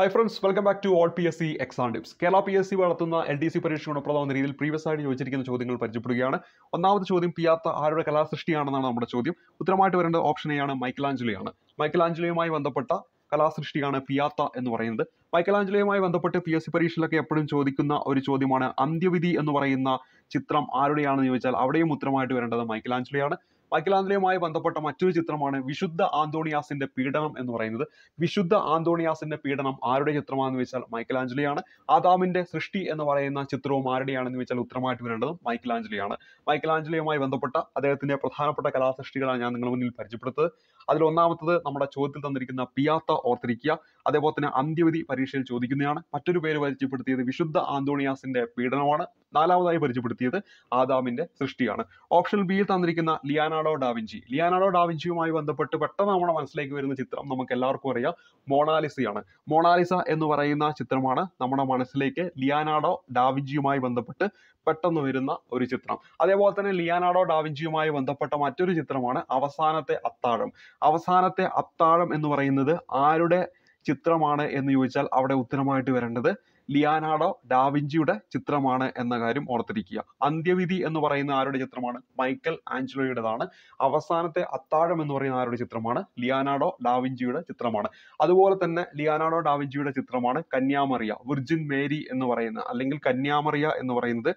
hi friends welcome back to all P S C exam tips Kerala P S C നടത്തുന്ന L D C പരീക്ഷ ഗുണപ്രദമാകുന്ന രീതിയിൽ previous ആയിട്ട് ചോദിച്ചിരിക്കുന്ന ചോദ്യങ്ങൾ പരിചയപ്പെടുകയാണ് ഒന്നാമത്തെ ചോദ്യം പിയാത്ത ആരുടെ കലാസൃഷ്ടിയാണെന്നാണ് നമ്മുടെ ചോദ്യം ഉത്തരമായിട്ട് വരേണ്ട ഓപ്ഷൻ എയാണ് മൈക്കലാഞ്ചലിയാണ് മൈക്കലാഞ്ചലിയുമായി ബന്ധപ്പെട്ട കലാസൃഷ്ടിയാണ് പിയാത്ത എന്ന് പറയുന്നത് മൈക്കലാഞ്ചലിയുമായി ബന്ധപ്പെട്ട് പി എസ് സി പരീക്ഷയിലൊക്കെ എപ്പോഴും ചോദിക്കുന്ന ഒരു ചോദ്യമാണ് അന്ത്യവിധി എന്ന് പറയുന്ന ചിത്രം ആരുടെയാണെന്ന് ചോദിച്ചാൽ അവിടെയും ഉത്തരമായിട്ട് വരേണ്ടത് മൈക്കലാഞ്ചലിയാണ് മൈക്കലാഞ്ചലോയുമായി ബന്ധപ്പെട്ട മറ്റൊരു ചിത്രമാണ് വിശുദ്ധ ആന്തോണിയാസിന്റെ പീഡനം എന്ന് പറയുന്നത് വിശുദ്ധ ആന്തോണിയാസിന്റെ പീഡനം ആരുടെ ചിത്രമാണെന്ന് വെച്ചാൽ മൈക്കലാഞ്ചലോയാണ് ആദാമിന്റെ സൃഷ്ടി എന്ന് പറയുന്ന ചിത്രവും ആരുടെയാണെന്ന് വെച്ചാൽ ഉത്തരമായിട്ട് വരേണ്ടത് മൈക്കലാഞ്ചലോയാണ് മൈക്കലാഞ്ചലോയുമായി ബന്ധപ്പെട്ട അദ്ദേഹത്തിന്റെ പ്രധാനപ്പെട്ട കലാസൃഷ്ടികളാണ് ഞാൻ നിങ്ങളുടെ മുന്നിൽ പരിചയപ്പെടുത്തത് അതിൽ ഒന്നാമത്തത് നമ്മുടെ ചോദ്യത്തിൽ തന്നിരിക്കുന്ന പിയാത്ത ഓർത്തിരിക്കുക അതേപോലെ തന്നെ അന്ത്യവിധി പരീക്ഷയിൽ ചോദിക്കുന്നതാണ് മറ്റൊരു പേര് പരിചയപ്പെടുത്തിയത് വിശുദ്ധ ആന്തോണിയാസിന്റെ പീഡനമാണ് നാലാമതായി പരിചയപ്പെടുത്തിയത് ആദാമിന്റെ സൃഷ്ടിയാണ് ഓപ്ഷൻ ബിയിൽ തന്നിരിക്കുന്ന ലിയാനാഡോ ഡാവിഞ്ചി ലിയാനാഡോ ഡാവിഞ്ചിയുമായി ബന്ധപ്പെട്ട് പെട്ടെന്ന് നമ്മുടെ മനസ്സിലേക്ക് വരുന്ന ചിത്രം നമുക്ക് എല്ലാവർക്കും അറിയാം മോണാലിസയാണ് മൊണാലിസ എന്ന് പറയുന്ന ചിത്രമാണ് നമ്മുടെ മനസ്സിലേക്ക് ലിയാനാഡോ ഡാവിഞ്ചിയുമായി ബന്ധപ്പെട്ട് പെട്ടെന്ന് വരുന്ന ഒരു ചിത്രം അതേപോലെ തന്നെ ലിയാനാഡോ ഡാവിഞ്ചിയുമായി ബന്ധപ്പെട്ട മറ്റൊരു ചിത്രമാണ് അവസാനത്തെ അത്താഴം അവസാനത്തെ അത്താഴം എന്ന് പറയുന്നത് ആരുടെ ചിത്രമാണ് എന്ന് ചോദിച്ചാൽ അവിടെ ഉത്തരമായിട്ട് വരേണ്ടത് ലിയാനാഡോ ഡാവിഞ്ചിയുടെ ചിത്രമാണ് എന്ന കാര്യം ഓർത്തിരിക്കുക അന്ത്യവിധി എന്ന് പറയുന്ന ആരുടെ ചിത്രമാണ് മൈക്കൽ ആഞ്ചലോയുടേതാണ് അവസാനത്തെ അത്താഴം എന്ന് പറയുന്ന ആരുടെ ചിത്രമാണ് ലിയാനാഡോ ഡാവിഞ്ചിയുടെ ചിത്രമാണ് അതുപോലെ തന്നെ ലിയാനാഡോ ഡാവിഞ്ചിയുടെ ചിത്രമാണ് കന്യാമറിയ വിർജിൻ മേരി എന്ന് പറയുന്ന അല്ലെങ്കിൽ കന്യാമറിയ എന്ന് പറയുന്നത്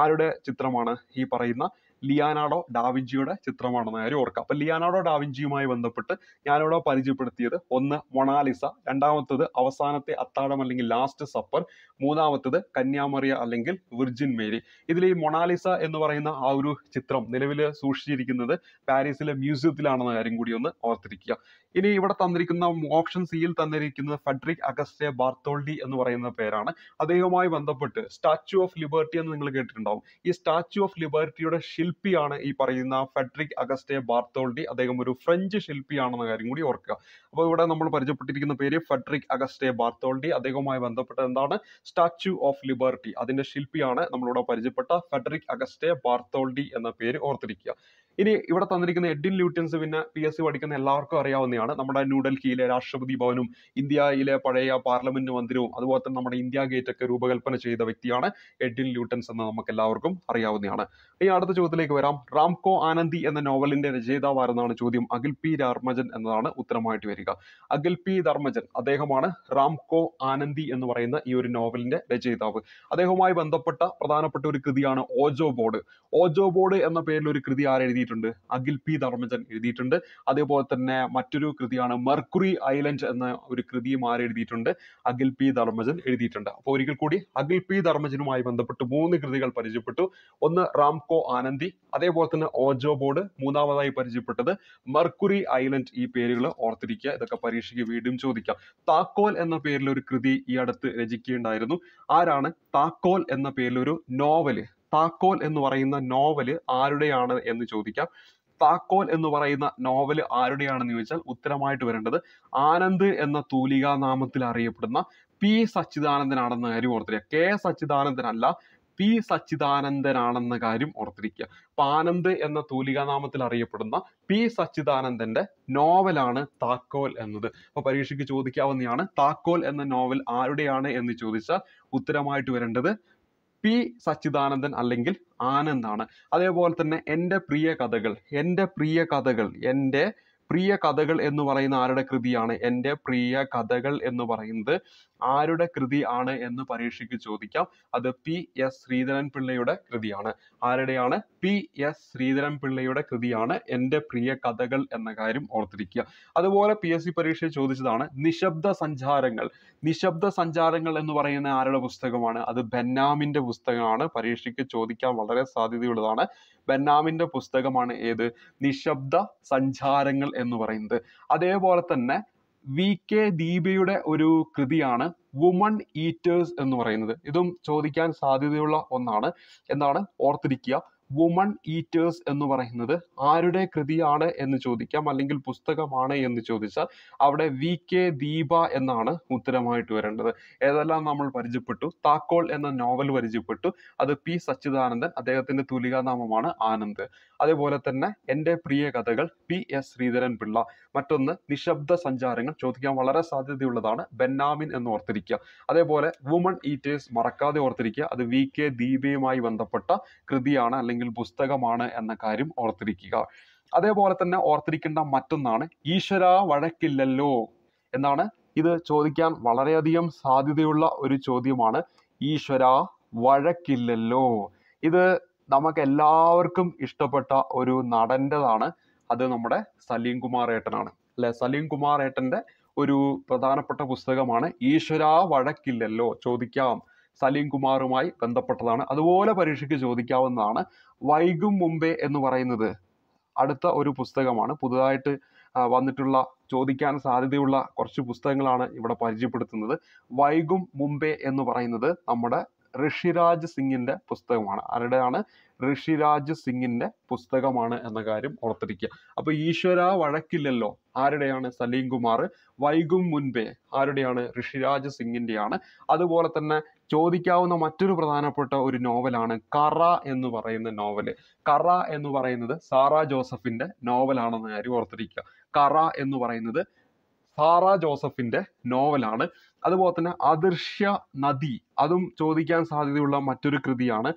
ആരുടെ ചിത്രമാണ് ഈ പറയുന്ന ലിയാനാർഡോ ഡാവിഞ്ചിയുടെ ചിത്രമാണെന്ന കാര്യം ഓർക്കുക അപ്പോൾ ലിയാനാർഡോ ഡാവിഞ്ചിയുമായി ബന്ധപ്പെട്ട് ഞാനിവിടെ പരിചയപ്പെടുത്തിയത് ഒന്ന് മൊണാലിസ രണ്ടാമത്തത് അവസാനത്തെ അത്താഴം അല്ലെങ്കിൽ ലാസ്റ്റ് സപ്പർ മൂന്നാമത്തത് കന്യാമറിയ അല്ലെങ്കിൽ വിർജിൻ മേരി ഇതിൽ ഈ മൊണാലിസ എന്ന് പറയുന്ന ആ ഒരു ചിത്രം നിലവിൽ സൂക്ഷിച്ചിരിക്കുന്നത് പാരീസിലെ മ്യൂസിയത്തിലാണെന്ന കാര്യം കൂടി ഒന്ന് ഓർത്തിരിക്കുക ഇനി ഇവിടെ തന്നിരിക്കുന്ന ഓപ്ഷൻ സിയിൽ തന്നിരിക്കുന്നത് ഫെഡറിക് അഗസ്റ്റെ ബാർത്തോൾഡി എന്ന് പറയുന്ന പേരാണ് അദ്ദേഹവുമായി ബന്ധപ്പെട്ട് സ്റ്റാച്യു ഓഫ് ലിബർട്ടി എന്ന് നിങ്ങൾ കേട്ടിട്ടുണ്ടാവും ഈ സ്റ്റാച്യു ഓഫ് ലിബർട്ടിയുടെ ശില്പിയാണ് ഈ പറയുന്ന ഫെഡറിക് അഗസ്റ്റെ ബാർത്തോൾഡി അദ്ദേഹം ഒരു ഫ്രഞ്ച് ശില്പിയാണെന്ന കാര്യം കൂടി ഓർക്കുക അപ്പോൾ ഇവിടെ നമ്മൾ പരിചയപ്പെട്ടിരിക്കുന്ന പേര് ഫെഡറിക് അഗസ്റ്റെ ബാർത്തോൾഡി അദ്ദേഹവുമായി ബന്ധപ്പെട്ട് എന്താണ് സ്റ്റാച്യു ഓഫ് ലിബർട്ടി അതിന്റെ ശില്പിയാണ് നമ്മളിവിടെ പരിചയപ്പെട്ട ഫെഡറിക് അഗസ്റ്റെ ബാർത്തോൾഡി എന്ന പേര് ഓർത്തിരിക്കുക ഇനി ഇവിടെ തന്നിരിക്കുന്ന എഡിൻ ലൂട്ടൻസ് പിന്നെ പി എസ് സി പഠിക്കുന്ന എല്ലാവർക്കും അറിയാവുന്ന തന്നെയാണ് നമ്മുടെ ന്യൂഡൽഹിയിലെ രാഷ്ട്രപതി ഭവനും ഇന്ത്യയിലെ പഴയ പാർലമെന്റ് മന്ദിരവും അതുപോലെ തന്നെ നമ്മുടെ ഇന്ത്യ ഗേറ്റ് ഒക്കെ രൂപകൽപ്പന ചെയ്ത വ്യക്തിയാണ് എഡ്വിൻ ല്യൂട്ടൻസ് എന്ന് നമുക്ക് എല്ലാവർക്കും അറിയാവുന്നതാണ് ഇനി അടുത്ത ചോദ്യത്തിലേക്ക് വരാം റാംകോ ആനന്ദി എന്ന നോവലിന്റെ രചയിതാവ് ആരെന്നാണ് ചോദ്യം അഖിൽ പി ധർമ്മജൻ എന്നതാണ് ഉത്തരമായിട്ട് വരിക അഖിൽ പി ധർമ്മജൻ അദ്ദേഹമാണ് റാംകോ ആനന്ദി എന്ന് പറയുന്ന ഈ ഒരു നോവലിന്റെ രചയിതാവ് അദ്ദേഹവുമായി ബന്ധപ്പെട്ട പ്രധാനപ്പെട്ട ഒരു കൃതിയാണ് ഓജോ ബോർഡ് ഓജോ ബോർഡ് എന്ന പേരിൽ ഒരു കൃതി ആരെഴുതിയിട്ടുണ്ട് അഖിൽ പി ധർമ്മജൻ എഴുതിയിട്ടുണ്ട് അതേപോലെ തന്നെ മറ്റൊരു കൃതിയാണ് മർക്കുറി ഐലൻഡ് എന്ന ഒരു കൃതിയും ആരെഴുതിയിട്ടുണ്ട് അഖിൽ പി ധർമ്മജൻ എഴുതിയിട്ടുണ്ട് അപ്പോൾ ഒരിക്കൽ കൂടി അഖിൽ പി ധർമ്മജനുമായി ബന്ധപ്പെട്ട് മൂന്ന് കൃതികൾ പരിചയപ്പെട്ടു ഒന്ന് റാംകോ ആനന്ദി അതേപോലെ തന്നെ ഓജോ ബോർഡ് മൂന്നാമതായി പരിചയപ്പെട്ടത് മർക്കുറി ഐലൻഡ് ഈ പേരുകൾ ഓർത്തിരിക്കുക ഇതൊക്കെ പരീക്ഷയ്ക്ക് വീണ്ടും ചോദിക്കാം താക്കോൽ എന്ന പേരിൽ ഒരു കൃതി ഈ അടുത്ത് രചിക്കുകയുണ്ടായിരുന്നു ആരാണ് താക്കോൽ എന്ന പേരിൽ ഒരു നോവല് താക്കോൽ എന്ന് പറയുന്ന നോവല് ആരുടെയാണ് എന്ന് ചോദിക്കാം താക്കോൽ എന്ന് പറയുന്ന നോവൽ ആരുടെയാണെന്ന് ചോദിച്ചാൽ ഉത്തരമായിട്ട് വരേണ്ടത് ആനന്ദ് എന്ന തൂലികാ നാമത്തിൽ അറിയപ്പെടുന്ന പി സച്ചിദാനന്ദനാണെന്ന കാര്യം ഓർത്തിരിക്കുക കെ സച്ചിദാനന്ദനല്ല പി സച്ചിദാനന്ദനാണെന്ന കാര്യം ഓർത്തിരിക്കുക അപ്പൊ ആനന്ദ് എന്ന നാമത്തിൽ അറിയപ്പെടുന്ന പി സച്ചിദാനന്ദന്റെ നോവലാണ് താക്കോൽ എന്നത് അപ്പൊ പരീക്ഷയ്ക്ക് ചോദിക്കാവുന്നതാണ് താക്കോൽ എന്ന നോവൽ ആരുടെയാണ് എന്ന് ചോദിച്ചാൽ ഉത്തരമായിട്ട് വരേണ്ടത് പി സച്ചിദാനന്ദൻ അല്ലെങ്കിൽ ആനന്ദാണ് അതേപോലെ തന്നെ എൻ്റെ പ്രിയ കഥകൾ എൻ്റെ പ്രിയ കഥകൾ എൻ്റെ പ്രിയ കഥകൾ എന്ന് പറയുന്ന ആരുടെ കൃതിയാണ് എൻ്റെ പ്രിയ കഥകൾ എന്ന് പറയുന്നത് ആരുടെ കൃതി ആണ് എന്ന് പരീക്ഷയ്ക്ക് ചോദിക്കാം അത് പി എസ് ശ്രീധരൻ പിള്ളയുടെ കൃതിയാണ് ആരുടെയാണ് പി എസ് ശ്രീധരൻ പിള്ളയുടെ കൃതിയാണ് എൻ്റെ പ്രിയ കഥകൾ എന്ന കാര്യം ഓർത്തിരിക്കുക അതുപോലെ പി എസ് സി പരീക്ഷയിൽ ചോദിച്ചതാണ് നിശബ്ദ സഞ്ചാരങ്ങൾ നിശബ്ദ സഞ്ചാരങ്ങൾ എന്ന് പറയുന്ന ആരുടെ പുസ്തകമാണ് അത് ബെന്നാമിൻ്റെ പുസ്തകമാണ് പരീക്ഷയ്ക്ക് ചോദിക്കാൻ വളരെ സാധ്യതയുള്ളതാണ് ബെന്നാമിൻ്റെ പുസ്തകമാണ് ഏത് നിശബ്ദ സഞ്ചാരങ്ങൾ എന്ന് പറയുന്നത് അതേപോലെ തന്നെ വി കെ ദീപയുടെ ഒരു കൃതിയാണ് വുമൺ ഈറ്റേഴ്സ് എന്ന് പറയുന്നത് ഇതും ചോദിക്കാൻ സാധ്യതയുള്ള ഒന്നാണ് എന്താണ് ഓർത്തിരിക്കുക വുമൺ ഈറ്റേഴ്സ് എന്ന് പറയുന്നത് ആരുടെ കൃതിയാണ് എന്ന് ചോദിക്കാം അല്ലെങ്കിൽ പുസ്തകമാണ് എന്ന് ചോദിച്ചാൽ അവിടെ വി കെ ദീപ എന്നാണ് ഉത്തരമായിട്ട് വരേണ്ടത് ഏതെല്ലാം നമ്മൾ പരിചയപ്പെട്ടു താക്കോൾ എന്ന നോവൽ പരിചയപ്പെട്ടു അത് പി സച്ചിദാനന്ദൻ അദ്ദേഹത്തിന്റെ നാമമാണ് ആനന്ദ് അതേപോലെ തന്നെ എൻ്റെ പ്രിയ കഥകൾ പി എസ് ശ്രീധരൻ പിള്ള മറ്റൊന്ന് നിശബ്ദ സഞ്ചാരങ്ങൾ ചോദിക്കാൻ വളരെ സാധ്യതയുള്ളതാണ് ബെന്നാമിൻ എന്ന് ഓർത്തിരിക്കുക അതേപോലെ വുമൺ ഈറ്റേഴ്സ് മറക്കാതെ ഓർത്തിരിക്കുക അത് വി കെ ദീപയുമായി ബന്ധപ്പെട്ട കൃതിയാണ് അല്ലെങ്കിൽ അല്ലെങ്കിൽ പുസ്തകമാണ് എന്ന കാര്യം ഓർത്തിരിക്കുക അതേപോലെ തന്നെ ഓർത്തിരിക്കേണ്ട മറ്റൊന്നാണ് ഈശ്വര വഴക്കില്ലല്ലോ എന്നാണ് ഇത് ചോദിക്കാൻ വളരെയധികം സാധ്യതയുള്ള ഒരു ചോദ്യമാണ് ഈശ്വര വഴക്കില്ലല്ലോ ഇത് നമുക്ക് എല്ലാവർക്കും ഇഷ്ടപ്പെട്ട ഒരു നടൻ്റെതാണ് അത് നമ്മുടെ സലീം കുമാർ ഏട്ടനാണ് അല്ലെ സലീം കുമാർ ഏട്ടൻ്റെ ഒരു പ്രധാനപ്പെട്ട പുസ്തകമാണ് ഈശ്വര വഴക്കില്ലല്ലോ ചോദിക്കാം സലീം കുമാറുമായി ബന്ധപ്പെട്ടതാണ് അതുപോലെ പരീക്ഷയ്ക്ക് ചോദിക്കാവുന്നതാണ് വൈകും മുമ്പേ എന്ന് പറയുന്നത് അടുത്ത ഒരു പുസ്തകമാണ് പുതുതായിട്ട് വന്നിട്ടുള്ള ചോദിക്കാൻ സാധ്യതയുള്ള കുറച്ച് പുസ്തകങ്ങളാണ് ഇവിടെ പരിചയപ്പെടുത്തുന്നത് വൈകും മുമ്പേ എന്ന് പറയുന്നത് നമ്മുടെ ഋഷിരാജ് സിംഗിൻ്റെ പുസ്തകമാണ് ആരുടെയാണ് ഋഷിരാജ് സിംഗിൻ്റെ പുസ്തകമാണ് എന്ന കാര്യം ഓർത്തിരിക്കുക അപ്പോൾ ഈശ്വര വഴക്കില്ലല്ലോ ആരുടെയാണ് സലീം കുമാർ വൈകും മുൻപേ ആരുടെയാണ് ഋഷിരാജ് സിംഗിൻ്റെയാണ് അതുപോലെ തന്നെ ചോദിക്കാവുന്ന മറ്റൊരു പ്രധാനപ്പെട്ട ഒരു നോവലാണ് കറ എന്ന് പറയുന്ന നോവല് കറ എന്ന് പറയുന്നത് സാറാ ജോസഫിന്റെ നോവലാണെന്ന് കാര്യം ഓർത്തിരിക്കുക കറ എന്ന് പറയുന്നത് സാറാ ജോസഫിന്റെ നോവലാണ് അതുപോലെ തന്നെ അദൃശ്യ നദി അതും ചോദിക്കാൻ സാധ്യതയുള്ള മറ്റൊരു കൃതിയാണ്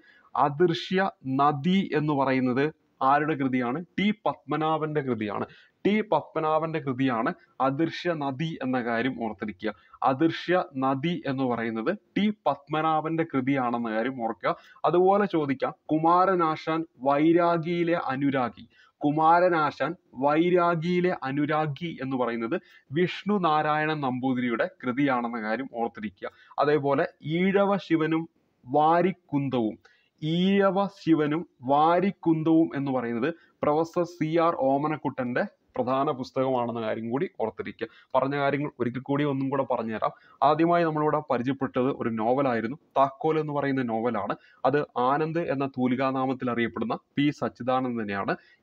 അദൃശ്യ നദി എന്ന് പറയുന്നത് ആരുടെ കൃതിയാണ് ടി പത്മനാഭന്റെ കൃതിയാണ് ടി പത്മനാഭന്റെ കൃതിയാണ് അദൃശ്യ നദി എന്ന കാര്യം ഓർത്തിരിക്കുക അദൃശ്യ നദി എന്ന് പറയുന്നത് ടി പത്മനാഭന്റെ കൃതിയാണെന്ന കാര്യം ഓർക്കുക അതുപോലെ ചോദിക്കാം കുമാരനാശാൻ വൈരാഗിയിലെ അനുരാഗി കുമാരനാശാൻ വൈരാഗിയിലെ അനുരാഗി എന്ന് പറയുന്നത് വിഷ്ണു നാരായണൻ നമ്പൂതിരിയുടെ കൃതിയാണെന്ന കാര്യം ഓർത്തിരിക്കുക അതേപോലെ ഈഴവ ശിവനും വാരിക്കുന്തവും ഈഴവ ശിവനും വാരിക്കുന്തവും എന്ന് പറയുന്നത് പ്രൊഫസർ സി ആർ ഓമനക്കുട്ടന്റെ പ്രധാന പുസ്തകമാണെന്ന കാര്യം കൂടി ഓർത്തിരിക്കുക പറഞ്ഞ കാര്യങ്ങൾ ഒരിക്കൽ കൂടി ഒന്നും കൂടെ പറഞ്ഞുതരാം ആദ്യമായി നമ്മളിവിടെ പരിചയപ്പെട്ടത് ഒരു നോവലായിരുന്നു താക്കോൽ എന്ന് പറയുന്ന നോവലാണ് അത് ആനന്ദ് എന്ന തൂലികാനാമത്തിൽ അറിയപ്പെടുന്ന പി സച്ചിദാനന്ദൻ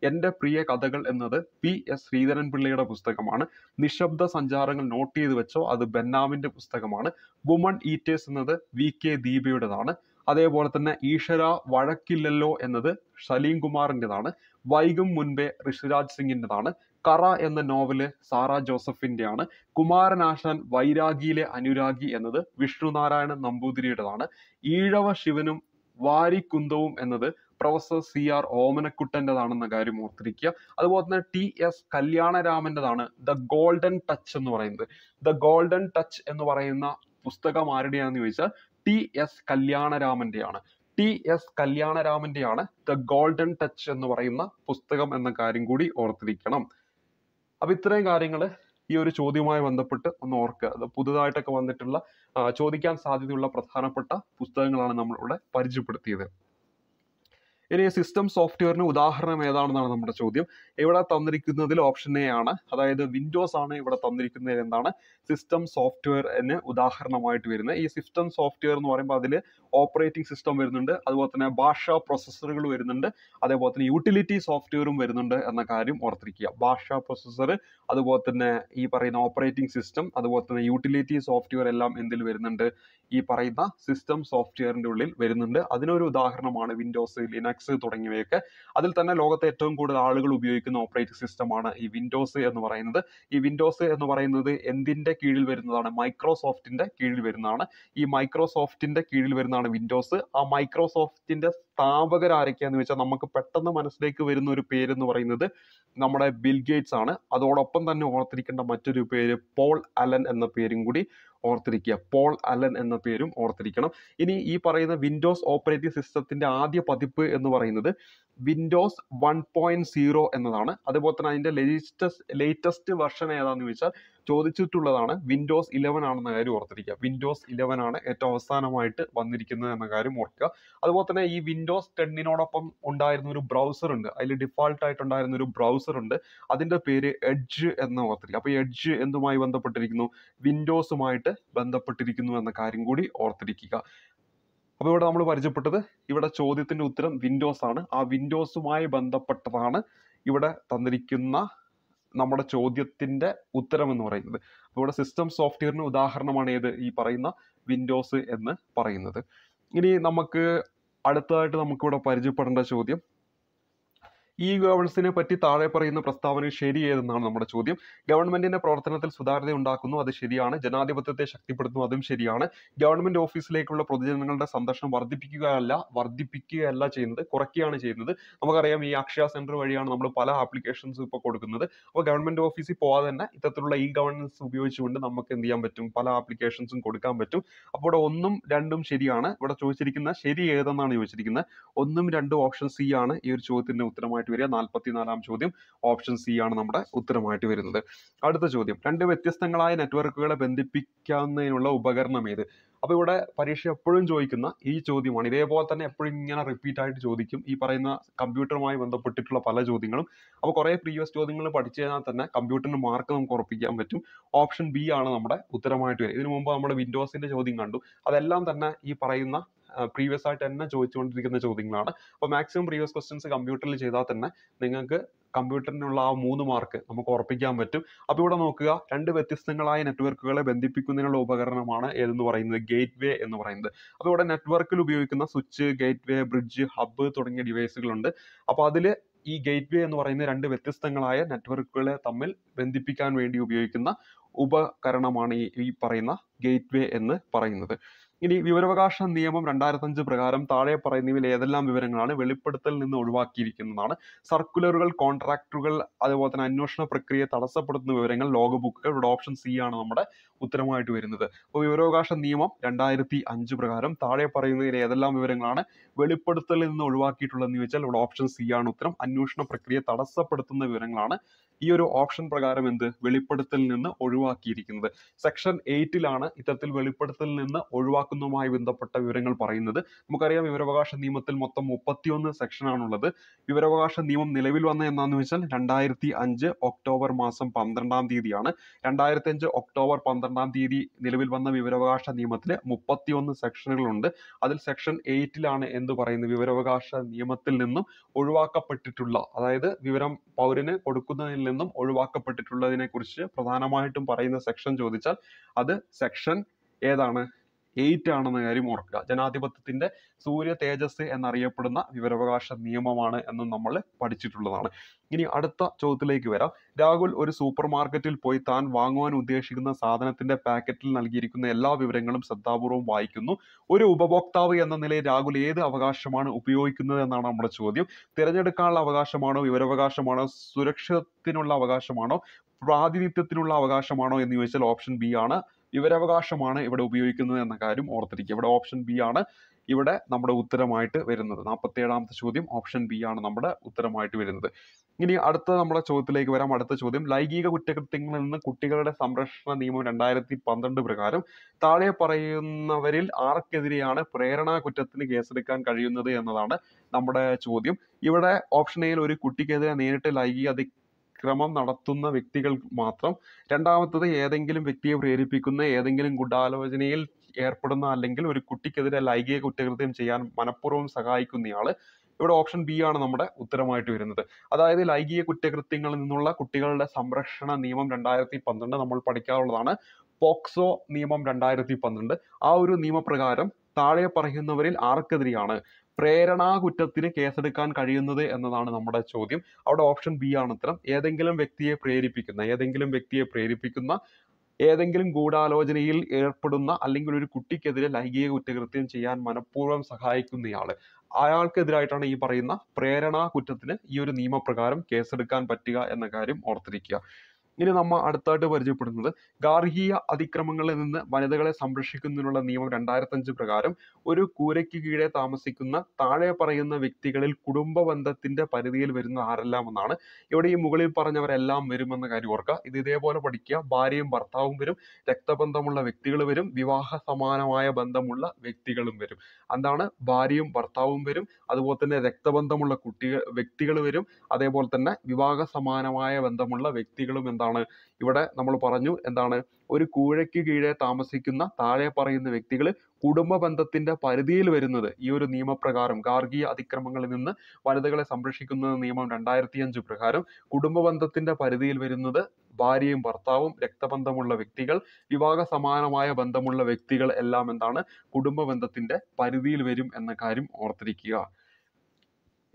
എൻ്റെ പ്രിയ കഥകൾ എന്നത് പി എസ് ശ്രീധരൻ പിള്ളയുടെ പുസ്തകമാണ് നിശബ്ദ സഞ്ചാരങ്ങൾ നോട്ട് ചെയ്ത് വെച്ചോ അത് ബെന്നാമിൻ്റെ പുസ്തകമാണ് വുമൺ ഈറ്റേഴ്സ് എന്നത് വി കെ ദീപയുടേതാണ് അതേപോലെ തന്നെ ഈശ്വര വഴക്കില്ലല്ലോ എന്നത് സലീം കുമാറിൻ്റെതാണ് വൈകും മുൻപേ ഋഷിരാജ് സിംഗിൻ്റെതാണ് കറ എന്ന നോവല് സാറാ ജോസഫിന്റെയാണ് കുമാരനാശാൻ വൈരാഗിയിലെ അനുരാഗി എന്നത് വിഷ്ണുനാരായണ നമ്പൂതിരിയുടേതാണ് ഈഴവ ശിവനും വാരിക്കുന്തവും എന്നത് പ്രൊഫസർ സി ആർ ഓമനക്കുട്ടൻ്റെതാണെന്ന കാര്യം ഓർത്തിരിക്കുക അതുപോലെ തന്നെ ടി എസ് കല്യാണരാമൻ്റെതാണ് ദ ഗോൾഡൻ ടച്ച് എന്ന് പറയുന്നത് ദ ഗോൾഡൻ ടച്ച് എന്ന് പറയുന്ന പുസ്തകം ആരുടെയാണെന്ന് ചോദിച്ചാൽ ടി എസ് കല്യാണരാമൻ്റെയാണ് ടി എസ് കല്യാണരാമൻ്റെയാണ് ദ ഗോൾഡൻ ടച്ച് എന്ന് പറയുന്ന പുസ്തകം എന്ന കാര്യം കൂടി ഓർത്തിരിക്കണം അപ്പൊ ഇത്രയും കാര്യങ്ങൾ ഈ ഒരു ചോദ്യവുമായി ബന്ധപ്പെട്ട് ഒന്ന് ഓർക്കുക അത് പുതുതായിട്ടൊക്കെ വന്നിട്ടുള്ള ചോദിക്കാൻ സാധ്യതയുള്ള പ്രധാനപ്പെട്ട പുസ്തകങ്ങളാണ് നമ്മളിവിടെ പരിചയപ്പെടുത്തിയത് ഇനി സിസ്റ്റം സോഫ്റ്റ്വെയറിന് ഉദാഹരണം ഏതാണെന്നാണ് നമ്മുടെ ചോദ്യം ഇവിടെ തന്നിരിക്കുന്നതിൽ ഓപ്ഷൻ എ ആണ് അതായത് വിൻഡോസ് ആണ് ഇവിടെ തന്നിരിക്കുന്നതിൽ എന്താണ് സിസ്റ്റം സോഫ്റ്റ്വെയറിന് ഉദാഹരണമായിട്ട് വരുന്നത് ഈ സിസ്റ്റം സോഫ്റ്റ്വെയർ എന്ന് പറയുമ്പോൾ അതിൽ ഓപ്പറേറ്റിംഗ് സിസ്റ്റം വരുന്നുണ്ട് അതുപോലെ തന്നെ ഭാഷാ പ്രോസസ്സറുകൾ വരുന്നുണ്ട് അതേപോലെ തന്നെ യൂട്ടിലിറ്റി സോഫ്റ്റ്വെയറും വരുന്നുണ്ട് എന്ന കാര്യം ഓർത്തിരിക്കുക ഭാഷാ പ്രോസസ്സർ അതുപോലെ തന്നെ ഈ പറയുന്ന ഓപ്പറേറ്റിംഗ് സിസ്റ്റം അതുപോലെ തന്നെ യൂട്ടിലിറ്റി സോഫ്റ്റ്വെയർ എല്ലാം എന്തിൽ വരുന്നുണ്ട് ഈ പറയുന്ന സിസ്റ്റം സോഫ്റ്റ്വെയറിൻ്റെ ഉള്ളിൽ വരുന്നുണ്ട് അതിനൊരു ഉദാഹരണമാണ് വിൻഡോസ് ലിനക്സ് മാക്സ് തുടങ്ങിയവയൊക്കെ അതിൽ തന്നെ ലോകത്തെ ഏറ്റവും കൂടുതൽ ആളുകൾ ഉപയോഗിക്കുന്ന ഓപ്പറേറ്റിംഗ് സിസ്റ്റമാണ് ഈ വിൻഡോസ് എന്ന് പറയുന്നത് ഈ വിൻഡോസ് എന്ന് പറയുന്നത് എന്തിന്റെ കീഴിൽ വരുന്നതാണ് മൈക്രോസോഫ്റ്റിന്റെ കീഴിൽ വരുന്നതാണ് ഈ മൈക്രോസോഫ്റ്റിന്റെ കീഴിൽ വരുന്നതാണ് വിൻഡോസ് ആ മൈക്രോസോഫ്റ്റിന്റെ സ്ഥാപകർ ആരൊക്കെയാന്ന് വെച്ചാൽ നമുക്ക് പെട്ടെന്ന് മനസ്സിലേക്ക് വരുന്ന ഒരു പേര് എന്ന് പറയുന്നത് നമ്മുടെ ബിൽ ഗേറ്റ്സ് ആണ് അതോടൊപ്പം തന്നെ ഓർത്തിരിക്കേണ്ട മറ്റൊരു പേര് പോൾ അലൻ എന്ന പേരും കൂടി ഓർത്തിരിക്കുക പോൾ അലൻ എന്ന പേരും ഓർത്തിരിക്കണം ഇനി ഈ പറയുന്ന വിൻഡോസ് ഓപ്പറേറ്റിംഗ് സിസ്റ്റത്തിന്റെ ആദ്യ പതിപ്പ് എന്ന് പറയുന്നത് വിൻഡോസ് വൺ പോയിന്റ് സീറോ എന്നതാണ് അതുപോലെ തന്നെ അതിന്റെ ലേറ്റസ്റ്റ് ലേറ്റസ്റ്റ് വെർഷൻ ഏതാണെന്ന് ചോദിച്ചാൽ ചോദിച്ചിട്ടുള്ളതാണ് വിൻഡോസ് ഇലവൻ ആണെന്ന കാര്യം ഓർത്തിരിക്കുക വിൻഡോസ് ഇലവൻ ആണ് ഏറ്റവും അവസാനമായിട്ട് വന്നിരിക്കുന്നത് എന്ന കാര്യം ഓർക്കുക അതുപോലെ തന്നെ ഈ വിൻഡോസ് ടെന്നിനോടൊപ്പം ഉണ്ടായിരുന്ന ഒരു ബ്രൗസർ ഉണ്ട് അതിൽ ഡിഫാൾട്ട് ആയിട്ട് ഉണ്ടായിരുന്ന ഒരു ബ്രൗസർ ഉണ്ട് അതിന്റെ പേര് എഡ്ജ് എന്ന് ഓർത്തിരിക്കുക അപ്പോൾ എഡ്ജ് എന്തുമായി ബന്ധപ്പെട്ടിരിക്കുന്നു വിൻഡോസുമായിട്ട് ബന്ധപ്പെട്ടിരിക്കുന്നു എന്ന കാര്യം കൂടി ഓർത്തിരിക്കുക അപ്പോൾ ഇവിടെ നമ്മൾ പരിചയപ്പെട്ടത് ഇവിടെ ചോദ്യത്തിന്റെ ഉത്തരം വിൻഡോസ് ആണ് ആ വിൻഡോസുമായി ബന്ധപ്പെട്ടതാണ് ഇവിടെ തന്നിരിക്കുന്ന നമ്മുടെ ചോദ്യത്തിന്റെ ഉത്തരം എന്ന് പറയുന്നത് അപ്പോൾ ഇവിടെ സിസ്റ്റം സോഫ്റ്റ്വെയറിന് ഉദാഹരണമാണ് ഏത് ഈ പറയുന്ന വിൻഡോസ് എന്ന് പറയുന്നത് ഇനി നമുക്ക് അടുത്തതായിട്ട് നമുക്കിവിടെ പരിചയപ്പെടേണ്ട ചോദ്യം ഈ ഗവേണൻസിനെ പറ്റി താഴെ പറയുന്ന പ്രസ്താവന ശരിയേതെന്നാണ് നമ്മുടെ ചോദ്യം ഗവൺമെന്റിന്റെ പ്രവർത്തനത്തിൽ സുതാര്യത ഉണ്ടാക്കുന്നു അത് ശരിയാണ് ജനാധിപത്യത്തെ ശക്തിപ്പെടുത്തുന്നു അതും ശരിയാണ് ഗവൺമെന്റ് ഓഫീസിലേക്കുള്ള പൊതുജനങ്ങളുടെ സന്ദർശനം വർദ്ധിപ്പിക്കുകയല്ല വർദ്ധിപ്പിക്കുകയല്ല ചെയ്യുന്നത് കുറയ്ക്കുകയാണ് ചെയ്യുന്നത് നമുക്കറിയാം ഈ അക്ഷയ സെന്റർ വഴിയാണ് നമ്മൾ പല ആപ്ലിക്കേഷൻസ് ഇപ്പോൾ കൊടുക്കുന്നത് അപ്പോൾ ഗവൺമെന്റ് ഓഫീസിൽ പോവാതെ തന്നെ ഇത്തരത്തിലുള്ള ഈ ഗവേണൻസ് ഉപയോഗിച്ചുകൊണ്ട് നമുക്ക് എന്ത് ചെയ്യാൻ പറ്റും പല ആപ്ലിക്കേഷൻസും കൊടുക്കാൻ പറ്റും അപ്പോൾ ഇവിടെ ഒന്നും രണ്ടും ശരിയാണ് ഇവിടെ ചോദിച്ചിരിക്കുന്ന ശരി ഏതെന്നാണ് ചോദിച്ചിരിക്കുന്നത് ഒന്നും രണ്ടും ഓപ്ഷൻ സി ആണ് ഈ ഒരു ചോദ്യത്തിന്റെ ഉത്തരമായിട്ട് ആയിട്ട് വരിക നാൽപ്പത്തിനാലാം ചോദ്യം ഓപ്ഷൻ സി ആണ് നമ്മുടെ ഉത്തരമായിട്ട് വരുന്നത് അടുത്ത ചോദ്യം രണ്ട് വ്യത്യസ്തങ്ങളായ നെറ്റ്വർക്കുകളെ ബന്ധിപ്പിക്കാവുന്നതിനുള്ള ഉപകരണം ഏത് അപ്പോൾ ഇവിടെ പരീക്ഷ എപ്പോഴും ചോദിക്കുന്ന ഈ ചോദ്യമാണ് ഇതേപോലെ തന്നെ എപ്പോഴും ഇങ്ങനെ റിപ്പീറ്റ് ആയിട്ട് ചോദിക്കും ഈ പറയുന്ന കമ്പ്യൂട്ടറുമായി ബന്ധപ്പെട്ടിട്ടുള്ള പല ചോദ്യങ്ങളും അപ്പോൾ കുറേ പ്രീവിയസ് ചോദ്യങ്ങൾ പഠിച്ചു കഴിഞ്ഞാൽ തന്നെ കമ്പ്യൂട്ടറിന് മാർക്ക് നമുക്ക് ഉറപ്പിക്കാൻ പറ്റും ഓപ്ഷൻ ബി ആണ് നമ്മുടെ ഉത്തരമായിട്ട് വരിക ഇതിനു മുമ്പ് നമ്മുടെ വിൻഡോസിൻ്റെ ചോദ്യം കണ്ടു അതെല്ലാം തന്നെ ഈ പറയുന്ന പ്രീവിയസ് ആയിട്ട് തന്നെ ചോദിച്ചുകൊണ്ടിരിക്കുന്ന ചോദ്യങ്ങളാണ് അപ്പോൾ മാക്സിമം പ്രീവിയസ് ക്വസ്റ്റ്യൻസ് കമ്പ്യൂട്ടറിൽ ചെയ്താൽ തന്നെ നിങ്ങൾക്ക് കമ്പ്യൂട്ടറിനുള്ള ആ മൂന്ന് മാർക്ക് നമുക്ക് ഉറപ്പിക്കാൻ പറ്റും അപ്പോൾ ഇവിടെ നോക്കുക രണ്ട് വ്യത്യസ്തങ്ങളായ നെറ്റ്വർക്കുകളെ ബന്ധിപ്പിക്കുന്നതിനുള്ള ഉപകരണമാണ് ഏതെന്ന് പറയുന്നത് ഗേറ്റ്വേ എന്ന് പറയുന്നത് അപ്പോൾ ഇവിടെ നെറ്റ്വർക്കിൽ ഉപയോഗിക്കുന്ന സ്വിച്ച് ഗേറ്റ്വേ ബ്രിഡ്ജ് ഹബ്ബ് തുടങ്ങിയ ഡിവൈസുകളുണ്ട് അപ്പോൾ അതിൽ ഈ ഗേറ്റ്വേ എന്ന് പറയുന്ന രണ്ട് വ്യത്യസ്തങ്ങളായ നെറ്റ്വർക്കുകളെ തമ്മിൽ ബന്ധിപ്പിക്കാൻ വേണ്ടി ഉപയോഗിക്കുന്ന ഉപകരണമാണ് ഈ പറയുന്ന ഗേറ്റ്വേ എന്ന് പറയുന്നത് ഇനി വിവരാവകാശ നിയമം രണ്ടായിരത്തഞ്ച് പ്രകാരം താഴെ പറയുന്നവയിൽ ഏതെല്ലാം വിവരങ്ങളാണ് വെളിപ്പെടുത്തൽ നിന്ന് ഒഴിവാക്കിയിരിക്കുന്നതാണ് സർക്കുലറുകൾ കോൺട്രാക്ടറുകൾ അതുപോലെ തന്നെ അന്വേഷണ പ്രക്രിയ തടസ്സപ്പെടുത്തുന്ന വിവരങ്ങൾ ലോഗ് ബുക്കുകൾ ഇവിടെ ഓപ്ഷൻ സി ആണ് നമ്മുടെ ഉത്തരമായിട്ട് വരുന്നത് അപ്പോൾ വിവരാവകാശ നിയമം രണ്ടായിരത്തി അഞ്ച് പ്രകാരം താഴെ പറയുന്നതിൽ ഏതെല്ലാം വിവരങ്ങളാണ് വെളിപ്പെടുത്തലിൽ നിന്ന് ഒഴിവാക്കിയിട്ടുള്ളതെന്ന് ചോദിച്ചാൽ ഇവിടെ ഓപ്ഷൻ സി ആണ് ഉത്തരം അന്വേഷണ പ്രക്രിയ തടസ്സപ്പെടുത്തുന്ന വിവരങ്ങളാണ് ഈ ഒരു ഓപ്ഷൻ പ്രകാരം എന്ത് വെളിപ്പെടുത്തലിൽ നിന്ന് ഒഴിവാക്കിയിരിക്കുന്നത് സെക്ഷൻ എയ്റ്റിലാണ് ഇത്തരത്തിൽ വെളിപ്പെടുത്തലിൽ നിന്ന് ഒഴിവാക്കുന്നതുമായി ബന്ധപ്പെട്ട വിവരങ്ങൾ പറയുന്നത് നമുക്കറിയാം വിവരാവകാശ നിയമത്തിൽ മൊത്തം മുപ്പത്തിയൊന്ന് സെക്ഷൻ ഉള്ളത് വിവരാവകാശ നിയമം നിലവിൽ വന്ന എന്നാന്ന് വെച്ചാൽ രണ്ടായിരത്തി അഞ്ച് ഒക്ടോബർ മാസം പന്ത്രണ്ടാം തീയതിയാണ് രണ്ടായിരത്തി അഞ്ച് ഒക്ടോബർ പന്ത്രണ്ടാം തീയതി നിലവിൽ വന്ന വിവരാവകാശ നിയമത്തിലെ മുപ്പത്തിയൊന്ന് സെക്ഷനുകളുണ്ട് അതിൽ സെക്ഷൻ എയ്റ്റിലാണ് എന്ത് പറയുന്നത് വിവരാവകാശ നിയമത്തിൽ നിന്നും ഒഴിവാക്കപ്പെട്ടിട്ടുള്ള അതായത് വിവരം പൗരന് കൊടുക്കുന്നതിൽ നിന്നും ഒഴിവാക്കപ്പെട്ടിട്ടുള്ളതിനെ കുറിച്ച് പ്രധാനമായിട്ടും പറയുന്ന സെക്ഷൻ ചോദിച്ചാൽ അത് സെക്ഷൻ ഏതാണ് എയ്റ്റ് ആണെന്ന കാര്യം ഓർക്കുക ജനാധിപത്യത്തിന്റെ സൂര്യ തേജസ് എന്നറിയപ്പെടുന്ന വിവരാവകാശ നിയമമാണ് എന്ന് നമ്മൾ പഠിച്ചിട്ടുള്ളതാണ് ഇനി അടുത്ത ചോദ്യത്തിലേക്ക് വരാം രാഹുൽ ഒരു സൂപ്പർ മാർക്കറ്റിൽ പോയി താൻ വാങ്ങുവാൻ ഉദ്ദേശിക്കുന്ന സാധനത്തിന്റെ പാക്കറ്റിൽ നൽകിയിരിക്കുന്ന എല്ലാ വിവരങ്ങളും ശ്രദ്ധാപൂർവം വായിക്കുന്നു ഒരു ഉപഭോക്താവ് എന്ന നിലയിൽ രാഹുൽ ഏത് അവകാശമാണ് ഉപയോഗിക്കുന്നത് എന്നാണ് നമ്മുടെ ചോദ്യം തിരഞ്ഞെടുക്കാനുള്ള അവകാശമാണോ വിവരാവകാശമാണോ സുരക്ഷിതത്തിനുള്ള അവകാശമാണോ പ്രാതിനിധ്യത്തിനുള്ള അവകാശമാണോ എന്ന് ചോദിച്ചാൽ ഓപ്ഷൻ ബി ആണ് വിവരാവകാശമാണ് ഇവിടെ ഉപയോഗിക്കുന്നത് എന്ന കാര്യം ഓർത്തിരിക്കുക ഇവിടെ ഓപ്ഷൻ ബി ആണ് ഇവിടെ നമ്മുടെ ഉത്തരമായിട്ട് വരുന്നത് ഏഴാമത്തെ ചോദ്യം ഓപ്ഷൻ ബി ആണ് നമ്മുടെ ഉത്തരമായിട്ട് വരുന്നത് ഇനി അടുത്ത നമ്മുടെ ചോദ്യത്തിലേക്ക് വരാം അടുത്ത ചോദ്യം ലൈംഗിക കുറ്റകൃത്യങ്ങളിൽ നിന്ന് കുട്ടികളുടെ സംരക്ഷണ നിയമം രണ്ടായിരത്തി പന്ത്രണ്ട് പ്രകാരം താഴെ പറയുന്നവരിൽ ആർക്കെതിരെയാണ് പ്രേരണാ കുറ്റത്തിന് കേസെടുക്കാൻ കഴിയുന്നത് എന്നതാണ് നമ്മുടെ ചോദ്യം ഇവിടെ ഓപ്ഷൻ എയിൽ ഒരു കുട്ടിക്കെതിരെ നേരിട്ട് ലൈംഗിക അതിക്രമം നടത്തുന്ന വ്യക്തികൾ മാത്രം രണ്ടാമത്തത് ഏതെങ്കിലും വ്യക്തിയെ പ്രേരിപ്പിക്കുന്ന ഏതെങ്കിലും ഗൂഢാലോചനയിൽ ഏർപ്പെടുന്ന അല്ലെങ്കിൽ ഒരു കുട്ടിക്കെതിരെ ലൈംഗിക കുറ്റകൃത്യം ചെയ്യാൻ മനഃപൂർവ്വം സഹായിക്കുന്നയാൾ ഇവിടെ ഓപ്ഷൻ ബി ആണ് നമ്മുടെ ഉത്തരമായിട്ട് വരുന്നത് അതായത് ലൈംഗിക കുറ്റകൃത്യങ്ങളിൽ നിന്നുള്ള കുട്ടികളുടെ സംരക്ഷണ നിയമം രണ്ടായിരത്തി പന്ത്രണ്ട് നമ്മൾ പഠിക്കാറുള്ളതാണ് പോക്സോ നിയമം രണ്ടായിരത്തി പന്ത്രണ്ട് ആ ഒരു നിയമപ്രകാരം താഴെ പറയുന്നവരിൽ ആർക്കെതിരെയാണ് പ്രേരണാ കുറ്റത്തിന് കേസെടുക്കാൻ കഴിയുന്നത് എന്നതാണ് നമ്മുടെ ചോദ്യം അവിടെ ഓപ്ഷൻ ബി ആണ് ഉത്തരം ഏതെങ്കിലും വ്യക്തിയെ പ്രേരിപ്പിക്കുന്ന ഏതെങ്കിലും വ്യക്തിയെ പ്രേരിപ്പിക്കുന്ന ഏതെങ്കിലും ഗൂഢാലോചനയിൽ ഏർപ്പെടുന്ന അല്ലെങ്കിൽ ഒരു കുട്ടിക്കെതിരെ ലൈംഗിക കുറ്റകൃത്യം ചെയ്യാൻ മനഃപൂർവ്വം സഹായിക്കുന്നയാൾ അയാൾക്കെതിരായിട്ടാണ് ഈ പറയുന്ന പ്രേരണാ കുറ്റത്തിന് ഈ ഒരു നിയമപ്രകാരം കേസെടുക്കാൻ പറ്റുക എന്ന കാര്യം ഓർത്തിരിക്കുക ഇനി നമ്മൾ അടുത്തായിട്ട് പരിചയപ്പെടുന്നത് ഗാർഹിക അതിക്രമങ്ങളിൽ നിന്ന് വനിതകളെ സംരക്ഷിക്കുന്നതിനുള്ള നിയമം അഞ്ച് പ്രകാരം ഒരു കൂരയ്ക്ക് കീഴെ താമസിക്കുന്ന താഴെ പറയുന്ന വ്യക്തികളിൽ കുടുംബ ബന്ധത്തിന്റെ പരിധിയിൽ വരുന്ന ആരെല്ലാം എന്നാണ് ഇവിടെ ഈ മുകളിൽ പറഞ്ഞവരെല്ലാം വരുമെന്ന കാര്യം ഓർക്കുക ഇത് ഇതേപോലെ പഠിക്കുക ഭാര്യയും ഭർത്താവും വരും രക്തബന്ധമുള്ള വ്യക്തികൾ വരും വിവാഹ സമാനമായ ബന്ധമുള്ള വ്യക്തികളും വരും എന്താണ് ഭാര്യയും ഭർത്താവും വരും അതുപോലെ തന്നെ രക്തബന്ധമുള്ള കുട്ടികൾ വ്യക്തികൾ വരും അതേപോലെ തന്നെ വിവാഹ സമാനമായ ബന്ധമുള്ള വ്യക്തികളും എന്താണ് എന്താണ് ഇവിടെ നമ്മൾ പറഞ്ഞു എന്താണ് ഒരു കൂഴയ്ക്ക് കീഴെ താമസിക്കുന്ന താഴെ പറയുന്ന വ്യക്തികൾ കുടുംബ ബന്ധത്തിൻ്റെ പരിധിയിൽ വരുന്നത് ഈ ഒരു നിയമപ്രകാരം ഗാർഹിക അതിക്രമങ്ങളിൽ നിന്ന് വനിതകളെ സംരക്ഷിക്കുന്ന നിയമം രണ്ടായിരത്തി അഞ്ച് പ്രകാരം കുടുംബ ബന്ധത്തിൻ്റെ പരിധിയിൽ വരുന്നത് ഭാര്യയും ഭർത്താവും രക്തബന്ധമുള്ള വ്യക്തികൾ വിവാഹ സമാനമായ ബന്ധമുള്ള വ്യക്തികൾ എല്ലാം എന്താണ് കുടുംബ ബന്ധത്തിൻ്റെ പരിധിയിൽ വരും എന്ന കാര്യം ഓർത്തിരിക്കുക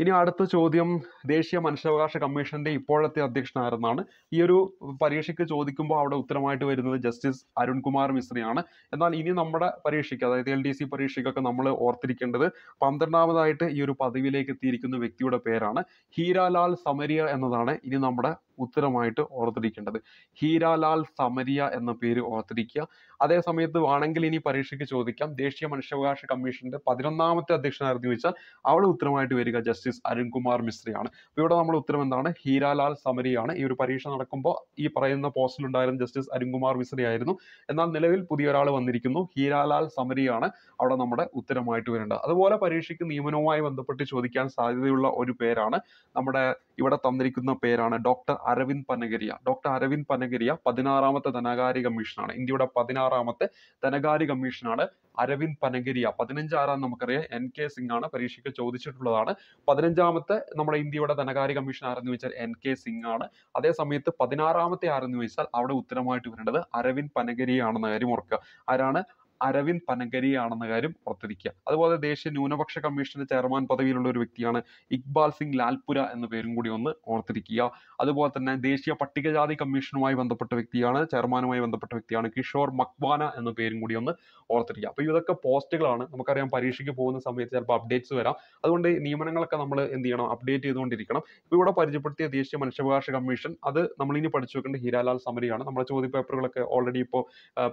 ഇനി അടുത്ത ചോദ്യം ദേശീയ മനുഷ്യാവകാശ കമ്മീഷന്റെ ഇപ്പോഴത്തെ അധ്യക്ഷനായിരുന്നാണ് ഈ ഒരു പരീക്ഷയ്ക്ക് ചോദിക്കുമ്പോൾ അവിടെ ഉത്തരമായിട്ട് വരുന്നത് ജസ്റ്റിസ് അരുൺകുമാർ മിശ്രയാണ് എന്നാൽ ഇനി നമ്മുടെ പരീക്ഷയ്ക്ക് അതായത് എൽ ഡി സി പരീക്ഷയ്ക്കൊക്കെ നമ്മൾ ഓർത്തിരിക്കേണ്ടത് പന്ത്രണ്ടാമതായിട്ട് ഈ ഒരു പദവിയിലേക്ക് എത്തിയിരിക്കുന്ന വ്യക്തിയുടെ പേരാണ് ഹീരാലാൽ സമരിയ എന്നതാണ് ഇനി നമ്മുടെ ഉത്തരമായിട്ട് ഓർത്തിരിക്കേണ്ടത് ഹീരാലാൽ സമരിയ എന്ന പേര് ഓർത്തിരിക്കുക അതേ സമയത്ത് വേണമെങ്കിൽ ഇനി പരീക്ഷയ്ക്ക് ചോദിക്കാം ദേശീയ മനുഷ്യാവകാശ കമ്മീഷന്റെ പതിനൊന്നാമത്തെ അധ്യക്ഷനായിരുന്നു ചോദിച്ചാൽ അവിടെ ഉത്തരമായിട്ട് വരിക ജസ്റ്റിസ് അരുൺകുമാർ മിശ്രയാണ് അപ്പോൾ ഇവിടെ നമ്മൾ ഉത്തരം എന്താണ് ഹീരാലാൽ സമരിയാണ് ഈ ഒരു പരീക്ഷ നടക്കുമ്പോൾ ഈ പറയുന്ന പോസ്റ്റിൽ ഉണ്ടായിരുന്ന ജസ്റ്റിസ് അരുൺകുമാർ മിശ്രയായിരുന്നു എന്നാൽ നിലവിൽ പുതിയ ഒരാൾ വന്നിരിക്കുന്നു ഹീരാലാൽ സമരിയാണ് അവിടെ നമ്മുടെ ഉത്തരമായിട്ട് വരേണ്ടത് അതുപോലെ പരീക്ഷയ്ക്ക് നിയമനവുമായി ബന്ധപ്പെട്ട് ചോദിക്കാൻ സാധ്യതയുള്ള ഒരു പേരാണ് നമ്മുടെ ഇവിടെ തന്നിരിക്കുന്ന പേരാണ് ഡോക്ടർ അരവിന്ദ് പനഗരിയ ഡോക്ടർ അരവിന്ദ് പനഗരിയ പതിനാറാമത്തെ ധനകാര്യ കമ്മീഷനാണ് ഇന്ത്യയുടെ പതിനാറ് പതിനാറാമത്തെ ധനകാര്യ കമ്മീഷനാണ് അരവിന്ദ് പനഗരിയ പതിനഞ്ചാറാം നമുക്കറിയാം എൻ കെ സിംഗ് ആണ് പരീക്ഷയ്ക്ക് ചോദിച്ചിട്ടുള്ളതാണ് പതിനഞ്ചാമത്തെ നമ്മുടെ ഇന്ത്യയുടെ ധനകാര്യ കമ്മീഷൻ ആരെന്ന് വെച്ചാൽ എൻ കെ സിംഗ് ആണ് അതേ സമയത്ത് പതിനാറാമത്തെ ആരെന്ന് വെച്ചാൽ അവിടെ ഉത്തരമായിട്ട് വരേണ്ടത് അരവിന്ദ് പനഗരിയ ആണെന്ന കാര്യം ഓർക്കുക ആരാണ് അരവിന്ദ് പനഗരിയാണെന്ന കാര്യം ഓർത്തിരിക്കുക അതുപോലെ ദേശീയ ന്യൂനപക്ഷ കമ്മീഷന്റെ ചെയർമാൻ പദവിയിലുള്ള ഒരു വ്യക്തിയാണ് ഇക്ബാൽ സിംഗ് ലാൽപുര എന്ന പേരും കൂടി ഒന്ന് ഓർത്തിരിക്കുക അതുപോലെ തന്നെ ദേശീയ പട്ടികജാതി കമ്മീഷനുമായി ബന്ധപ്പെട്ട വ്യക്തിയാണ് ചെയർമാനുമായി ബന്ധപ്പെട്ട വ്യക്തിയാണ് കിഷോർ മക്വാന എന്ന പേരും കൂടി ഒന്ന് ഓർത്തിരിക്കുക അപ്പോൾ ഇതൊക്കെ പോസ്റ്റുകളാണ് നമുക്കറിയാം പരീക്ഷയ്ക്ക് പോകുന്ന സമയത്ത് ചിലപ്പോൾ അപ്ഡേറ്റ്സ് വരാം അതുകൊണ്ട് നിയമനങ്ങളൊക്കെ നമ്മൾ എന്ത് ചെയ്യണം അപ്ഡേറ്റ് ചെയ്തുകൊണ്ടിരിക്കണം ഇപ്പൊ ഇവിടെ പരിചയപ്പെടുത്തിയ ദേശീയ മനുഷ്യാവകാശ കമ്മീഷൻ അത് നമ്മൾ ഇനി പഠിച്ചു വെക്കേണ്ട ഹീരാലാൽ സമരിയാണ് നമ്മുടെ ചോദ്യപേപ്പറുകളൊക്കെ ഓൾറെഡി ഇപ്പോൾ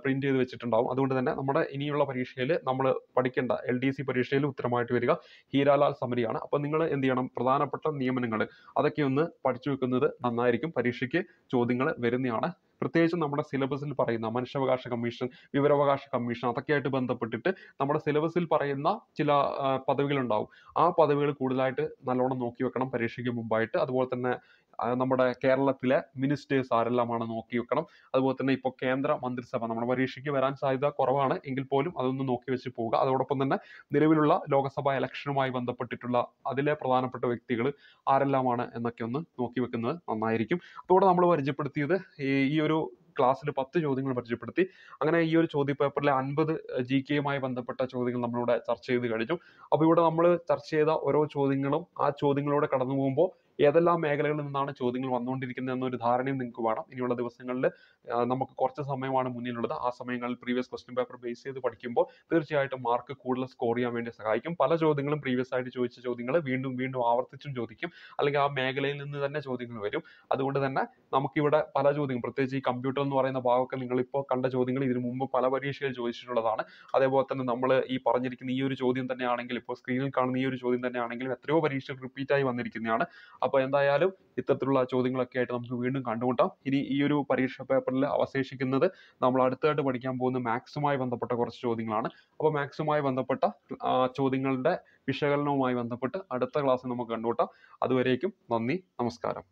പ്രിന്റ് ചെയ്ത് വെച്ചിട്ടുണ്ടാവും അതുകൊണ്ട് തന്നെ നമ്മൾ നമ്മുടെ ഇനിയുള്ള പരീക്ഷയിൽ നമ്മൾ പഠിക്കേണ്ട എൽ ഡി സി പരീക്ഷയിൽ ഉത്തരമായിട്ട് വരിക ഹീരാലാൽ സമരിയാണ് അപ്പോൾ നിങ്ങൾ എന്ത് ചെയ്യണം പ്രധാനപ്പെട്ട നിയമനങ്ങൾ അതൊക്കെ ഒന്ന് പഠിച്ചു വെക്കുന്നത് നന്നായിരിക്കും പരീക്ഷയ്ക്ക് ചോദ്യങ്ങൾ വരുന്നതാണ് പ്രത്യേകിച്ച് നമ്മുടെ സിലബസിൽ പറയുന്ന മനുഷ്യാവകാശ കമ്മീഷൻ വിവരാവകാശ കമ്മീഷൻ അതൊക്കെയായിട്ട് ബന്ധപ്പെട്ടിട്ട് നമ്മുടെ സിലബസിൽ പറയുന്ന ചില പദവികളുണ്ടാവും ആ പദവികൾ കൂടുതലായിട്ട് നല്ലോണം നോക്കി വെക്കണം പരീക്ഷയ്ക്ക് മുമ്പായിട്ട് അതുപോലെ തന്നെ നമ്മുടെ കേരളത്തിലെ മിനിസ്റ്റേഴ്സ് ആരെല്ലാമാണ് നോക്കി വെക്കണം അതുപോലെ തന്നെ ഇപ്പോൾ കേന്ദ്ര മന്ത്രിസഭ നമ്മുടെ പരീക്ഷയ്ക്ക് വരാൻ സാധ്യത കുറവാണ് എങ്കിൽ പോലും അതൊന്ന് നോക്കി വെച്ച് പോവുക അതോടൊപ്പം തന്നെ നിലവിലുള്ള ലോകസഭാ ഇലക്ഷനുമായി ബന്ധപ്പെട്ടിട്ടുള്ള അതിലെ പ്രധാനപ്പെട്ട വ്യക്തികൾ ആരെല്ലാമാണ് എന്നൊക്കെ ഒന്ന് നോക്കി വെക്കുന്നത് നന്നായിരിക്കും അപ്പോൾ ഇവിടെ നമ്മൾ പരിചയപ്പെടുത്തിയത് ഈ ഒരു ക്ലാസ്സിൽ പത്ത് ചോദ്യങ്ങൾ പരിചയപ്പെടുത്തി അങ്ങനെ ഈ ഒരു ചോദ്യ പേപ്പറിലെ അൻപത് ജി കെയുമായി ബന്ധപ്പെട്ട ചോദ്യങ്ങൾ നമ്മളിവിടെ ചർച്ച ചെയ്ത് കഴിഞ്ഞു അപ്പോൾ ഇവിടെ നമ്മൾ ചർച്ച ചെയ്ത ഓരോ ചോദ്യങ്ങളും ആ ചോദ്യങ്ങളിലൂടെ കടന്നു പോകുമ്പോൾ ഏതെല്ലാം മേഖലകളിൽ നിന്നാണ് ചോദ്യങ്ങൾ വന്നുകൊണ്ടിരിക്കുന്നത് എന്നൊരു ധാരണയും നിങ്ങൾക്ക് വേണം ഇനിയുള്ള ദിവസങ്ങളിൽ നമുക്ക് കുറച്ച് സമയമാണ് മുന്നിലുള്ളത് ആ സമയങ്ങളിൽ പ്രീവിയസ് ക്വസ്റ്റ്യൻ പേപ്പർ ബേസ് ചെയ്ത് പഠിക്കുമ്പോൾ തീർച്ചയായിട്ടും മാർക്ക് കൂടുതൽ സ്കോർ ചെയ്യാൻ വേണ്ടി സഹായിക്കും പല ചോദ്യങ്ങളും പ്രീവിയസ് ആയിട്ട് ചോദിച്ച ചോദ്യങ്ങൾ വീണ്ടും വീണ്ടും ആവർത്തിച്ചും ചോദിക്കും അല്ലെങ്കിൽ ആ മേഖലയിൽ നിന്ന് തന്നെ ചോദ്യങ്ങൾ വരും അതുകൊണ്ട് തന്നെ നമുക്കിവിടെ പല ചോദ്യങ്ങൾ പ്രത്യേകിച്ച് ഈ കമ്പ്യൂട്ടർ എന്ന് പറയുന്ന ഭാഗമൊക്കെ നിങ്ങൾ ഇപ്പോൾ കണ്ട ചോദ്യങ്ങൾ ഇതിനു മുമ്പ് പല പരീക്ഷയിൽ ചോദിച്ചിട്ടുള്ളതാണ് അതേപോലെ തന്നെ നമ്മൾ ഈ പറഞ്ഞിരിക്കുന്ന ഈ ഒരു ചോദ്യം തന്നെയാണെങ്കിൽ ഇപ്പോൾ സ്ക്രീനിൽ കാണുന്ന ഈ ഒരു ചോദ്യം തന്നെയാണെങ്കിലും എത്രയോ പരീക്ഷകൾ റിപ്പീറ്റ് ആയി വന്നിരിക്കുന്നതാണ് അപ്പോൾ എന്തായാലും ഇത്തരത്തിലുള്ള ചോദ്യങ്ങളൊക്കെ ആയിട്ട് നമുക്ക് വീണ്ടും കണ്ടുമുട്ടാം ഇനി ഈ ഒരു പരീക്ഷ പേപ്പറിൽ അവശേഷിക്കുന്നത് നമ്മൾ അടുത്തായിട്ട് പഠിക്കാൻ പോകുന്ന മാത്സുമായി ബന്ധപ്പെട്ട കുറച്ച് ചോദ്യങ്ങളാണ് അപ്പോൾ മാത്സുമായി ബന്ധപ്പെട്ട ചോദ്യങ്ങളുടെ വിശകലനവുമായി ബന്ധപ്പെട്ട് അടുത്ത ക്ലാസ്സിൽ നമുക്ക് കണ്ടുമുട്ടാം അതുവരേക്കും നന്ദി നമസ്കാരം